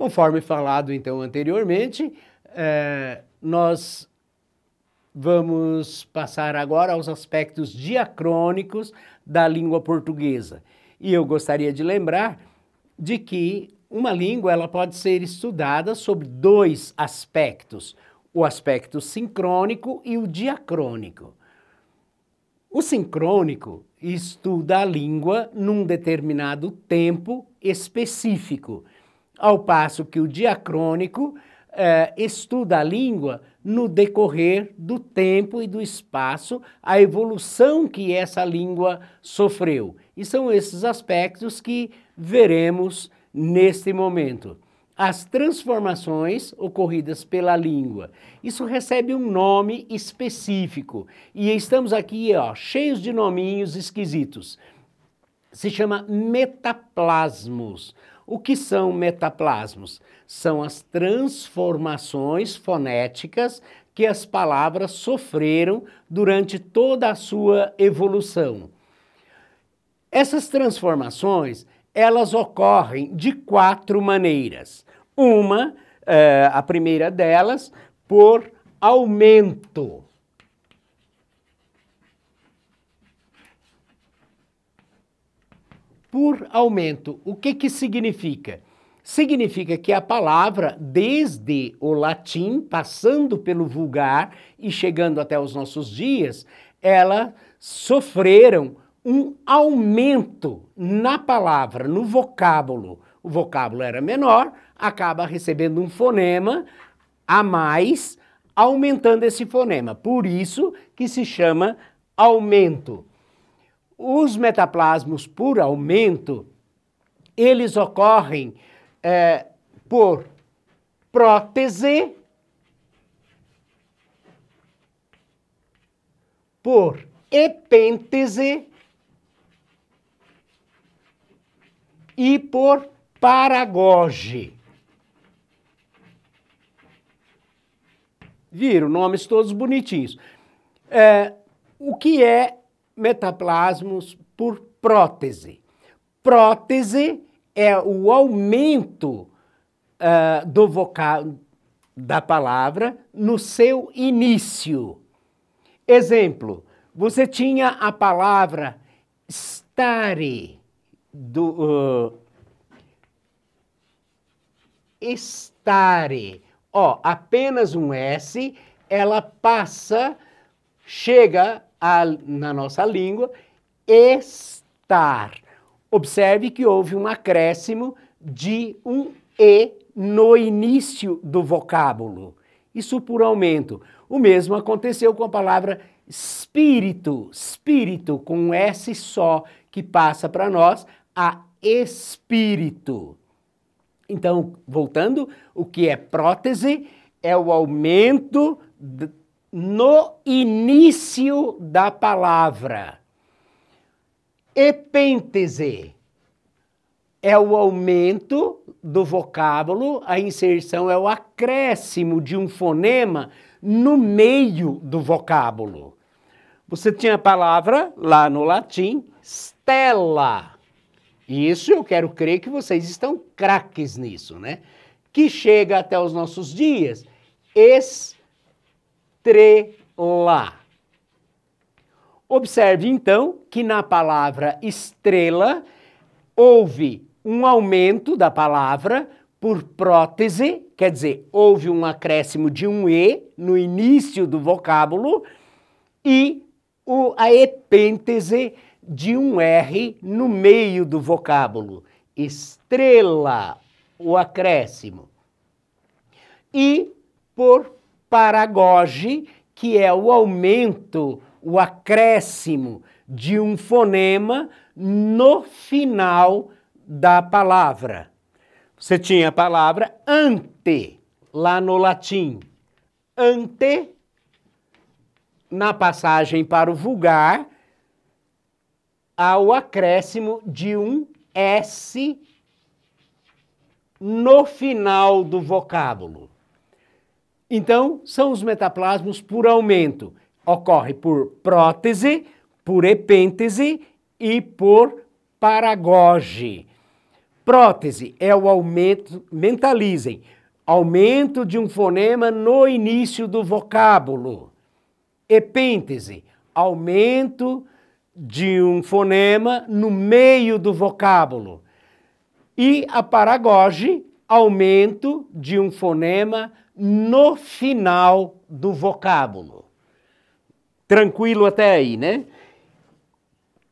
Conforme falado então anteriormente, é, nós vamos passar agora aos aspectos diacrônicos da língua portuguesa. E eu gostaria de lembrar de que uma língua ela pode ser estudada sobre dois aspectos, o aspecto sincrônico e o diacrônico. O sincrônico estuda a língua num determinado tempo específico ao passo que o diacrônico eh, estuda a língua no decorrer do tempo e do espaço, a evolução que essa língua sofreu. E são esses aspectos que veremos neste momento. As transformações ocorridas pela língua. Isso recebe um nome específico. E estamos aqui, ó, cheios de nominhos esquisitos. Se chama metaplasmos. O que são metaplasmos? São as transformações fonéticas que as palavras sofreram durante toda a sua evolução. Essas transformações, elas ocorrem de quatro maneiras. Uma, eh, a primeira delas, por aumento. por aumento. O que, que significa? Significa que a palavra, desde o latim, passando pelo vulgar e chegando até os nossos dias, ela sofreram um aumento na palavra, no vocábulo. O vocábulo era menor, acaba recebendo um fonema a mais, aumentando esse fonema. Por isso que se chama aumento. Os metaplasmos por aumento, eles ocorrem é, por prótese, por epêntese e por paragoge. Viram nomes todos bonitinhos. É, o que é metaplasmos por prótese. Prótese é o aumento uh, do vocal da palavra no seu início. Exemplo, você tinha a palavra stare do uh, estare. Ó, apenas um S, ela passa, chega a, na nossa língua, estar. Observe que houve um acréscimo de um E no início do vocábulo. Isso por aumento. O mesmo aconteceu com a palavra espírito, espírito com um S só que passa para nós a espírito. Então, voltando, o que é prótese é o aumento no início da palavra. Epêntese é o aumento do vocábulo, a inserção é o acréscimo de um fonema no meio do vocábulo. Você tinha a palavra lá no latim, stella. Isso eu quero crer que vocês estão craques nisso, né? Que chega até os nossos dias. Estela estrela. Observe então que na palavra estrela houve um aumento da palavra por prótese, quer dizer, houve um acréscimo de um E no início do vocábulo e o, a epêntese de um R no meio do vocábulo. Estrela, o acréscimo. E por paragoge, que é o aumento, o acréscimo de um fonema no final da palavra. Você tinha a palavra ante, lá no latim. Ante, na passagem para o vulgar, há o acréscimo de um S no final do vocábulo. Então, são os metaplasmos por aumento. Ocorre por prótese, por epêntese e por paragoge. Prótese é o aumento, mentalizem, aumento de um fonema no início do vocábulo. Epêntese, aumento de um fonema no meio do vocábulo. E a paragoge, aumento de um fonema no no final do vocábulo. Tranquilo até aí, né?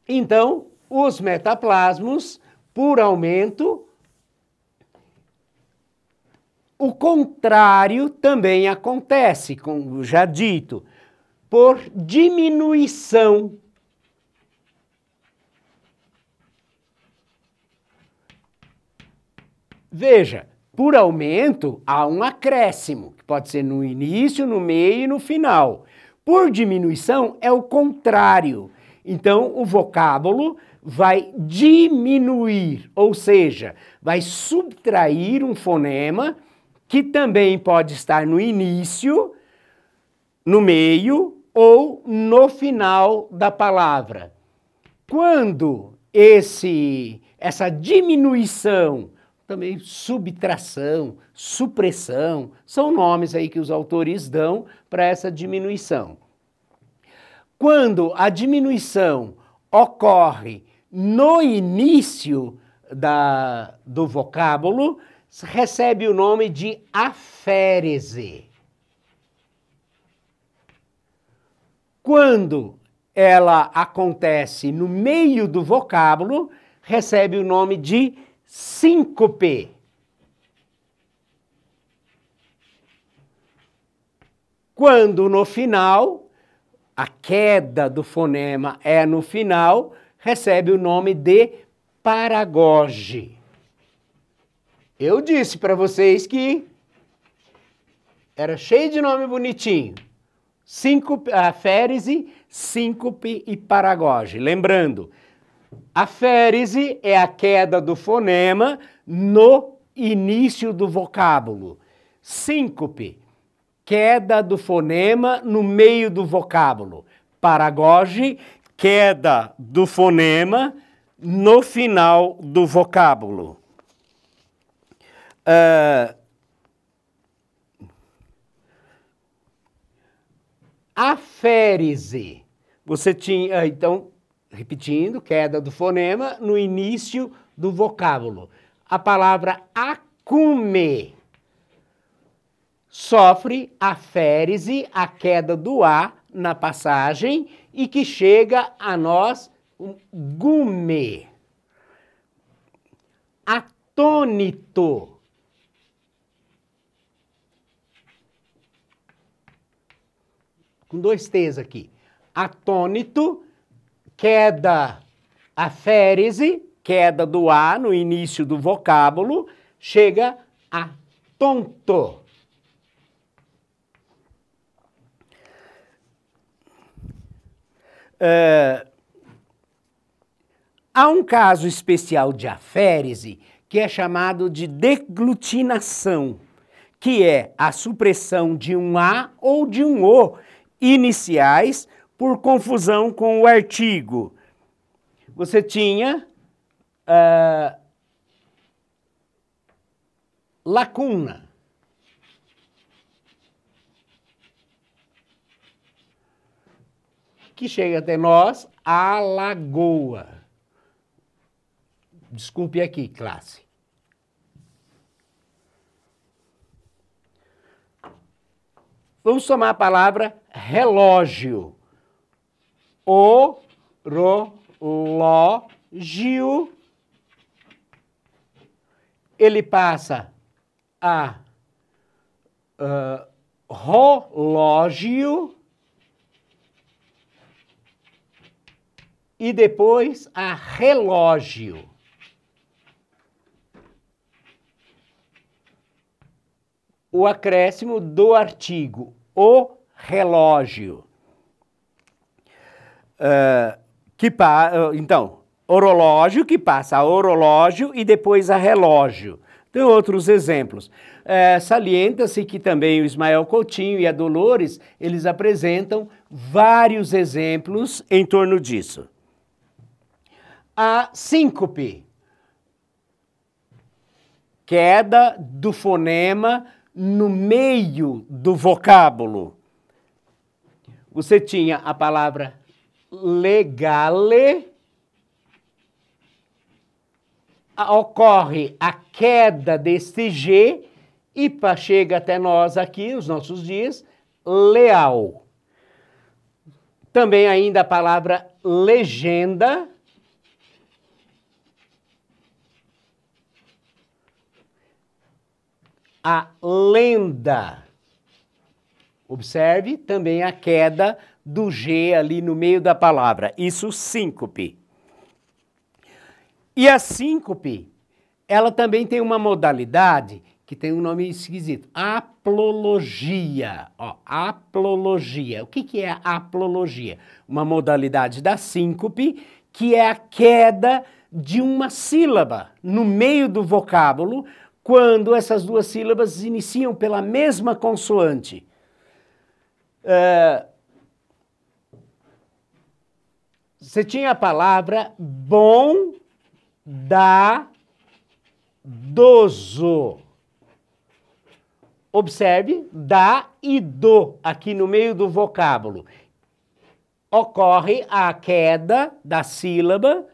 Então, os metaplasmos, por aumento, o contrário também acontece, como já dito, por diminuição. Veja, por aumento, há um acréscimo, que pode ser no início, no meio e no final. Por diminuição, é o contrário. Então, o vocábulo vai diminuir, ou seja, vai subtrair um fonema que também pode estar no início, no meio ou no final da palavra. Quando esse essa diminuição também subtração, supressão, são nomes aí que os autores dão para essa diminuição. Quando a diminuição ocorre no início da, do vocábulo, recebe o nome de aférese. Quando ela acontece no meio do vocábulo, recebe o nome de síncope. Quando no final, a queda do fonema é no final, recebe o nome de paragoge. Eu disse para vocês que era cheio de nome bonitinho. Síncope, a férese, síncope e paragoge. Lembrando, a férise é a queda do fonema no início do vocábulo. Síncope, queda do fonema no meio do vocábulo. Paragoge, queda do fonema no final do vocábulo. Uh, ah, férise Você tinha, ah, então, repetindo, queda do fonema no início do vocábulo. A palavra acume sofre a férise, a queda do A na passagem e que chega a nós um gume. Atônito. Com dois T's aqui. Atônito queda aférese, queda do A no início do vocábulo, chega a tonto. É, há um caso especial de aférese que é chamado de deglutinação, que é a supressão de um A ou de um O iniciais por confusão com o artigo. Você tinha uh, lacuna. Que chega até nós, a lagoa. Desculpe aqui, classe. Vamos somar a palavra relógio. O relógio ele passa a uh, eh, relógio e depois a relógio. O acréscimo do artigo, o relógio que pa então, orológio que passa a orológio e depois a relógio. Tem outros exemplos. É, Salienta-se que também o Ismael Coutinho e a Dolores, eles apresentam vários exemplos em torno disso. A síncope, queda do fonema no meio do vocábulo. Você tinha a palavra legale ocorre a queda deste G e chega até nós aqui, os nossos dias, leal. Também ainda a palavra legenda a lenda. Observe também a queda do G ali no meio da palavra. Isso síncope. E a síncope, ela também tem uma modalidade que tem um nome esquisito, aplologia. Ó, aplologia. O que, que é a aplologia? Uma modalidade da síncope que é a queda de uma sílaba no meio do vocábulo quando essas duas sílabas iniciam pela mesma consoante. Eh, Você tinha a palavra bom da doso. Observe da e do aqui no meio do vocábulo. Ocorre a queda da sílaba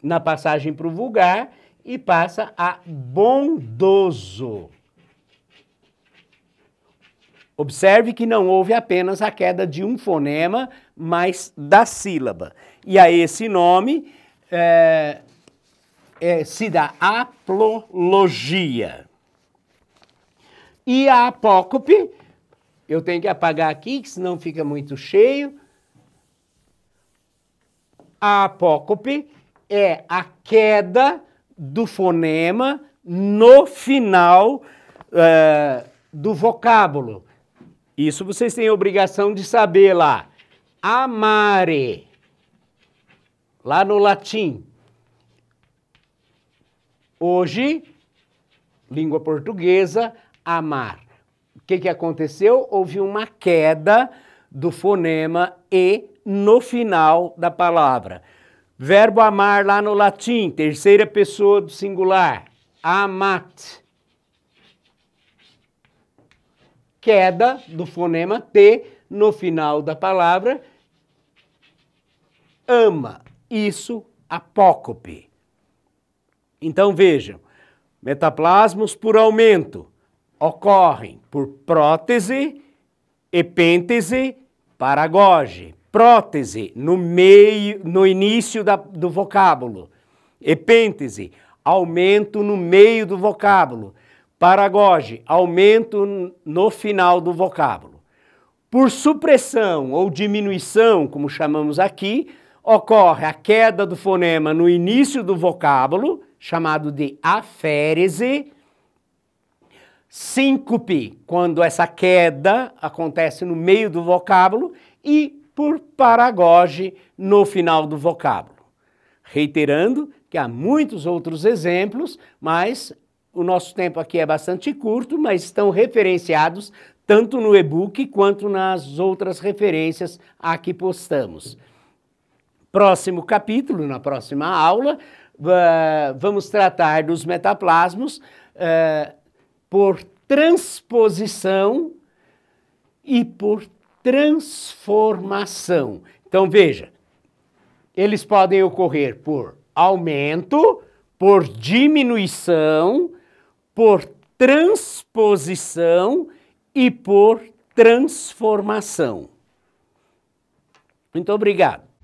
na passagem para o vulgar e passa a bondoso. Observe que não houve apenas a queda de um fonema, mas da sílaba. E a esse nome é, é, se dá aplologia. E a apócope, eu tenho que apagar aqui, que senão fica muito cheio. A apócope é a queda do fonema no final uh, do vocábulo. Isso vocês têm obrigação de saber lá. Amare lá no latim. Hoje, língua portuguesa, amar. O que, que aconteceu? Houve uma queda do fonema e no final da palavra. Verbo amar lá no latim, terceira pessoa do singular, amat. Queda do fonema T no final da palavra, ama isso apócope. Então vejam, metaplasmos por aumento ocorrem por prótese, epêntese, paragoge. Prótese no meio, no início da, do vocábulo. Epêntese, aumento no meio do vocábulo. Paragoge, aumento no final do vocábulo. Por supressão ou diminuição, como chamamos aqui, ocorre a queda do fonema no início do vocábulo, chamado de aférese, síncope, quando essa queda acontece no meio do vocábulo, e por paragoge no final do vocábulo. Reiterando que há muitos outros exemplos, mas o nosso tempo aqui é bastante curto, mas estão referenciados tanto no e-book quanto nas outras referências a que postamos próximo capítulo, na próxima aula, vamos tratar dos metaplasmos eh, por transposição e por transformação. Então veja, eles podem ocorrer por aumento, por diminuição, por transposição e por transformação. Muito obrigado.